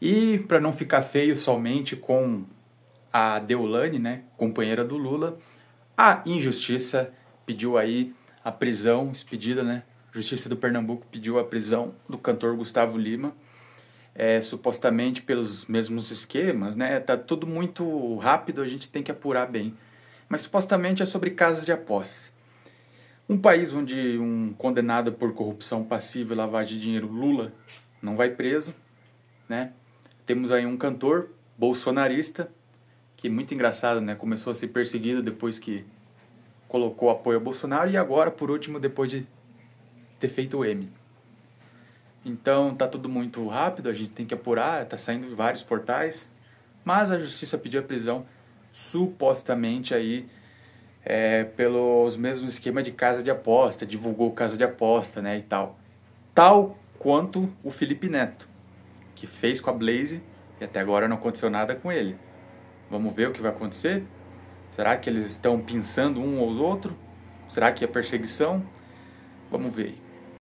E para não ficar feio somente com a Deulane, né, companheira do Lula, a injustiça pediu aí a prisão expedida, né? Justiça do Pernambuco pediu a prisão do cantor Gustavo Lima, é, supostamente pelos mesmos esquemas, né? Tá tudo muito rápido, a gente tem que apurar bem. Mas supostamente é sobre casas de apostas. Um país onde um condenado por corrupção passiva e lavagem de dinheiro, Lula, não vai preso, né? temos aí um cantor bolsonarista, que é muito engraçado, né? Começou a ser perseguido depois que colocou apoio ao Bolsonaro e agora, por último, depois de ter feito o M. Então tá tudo muito rápido, a gente tem que apurar, tá saindo vários portais, mas a justiça pediu a prisão supostamente aí é, pelos mesmos esquema de casa de aposta, divulgou casa de aposta, né, e tal. Tal quanto o Felipe Neto que fez com a Blaze e até agora não aconteceu nada com ele. Vamos ver o que vai acontecer? Será que eles estão pinçando um aos outros? Será que é perseguição? Vamos ver aí.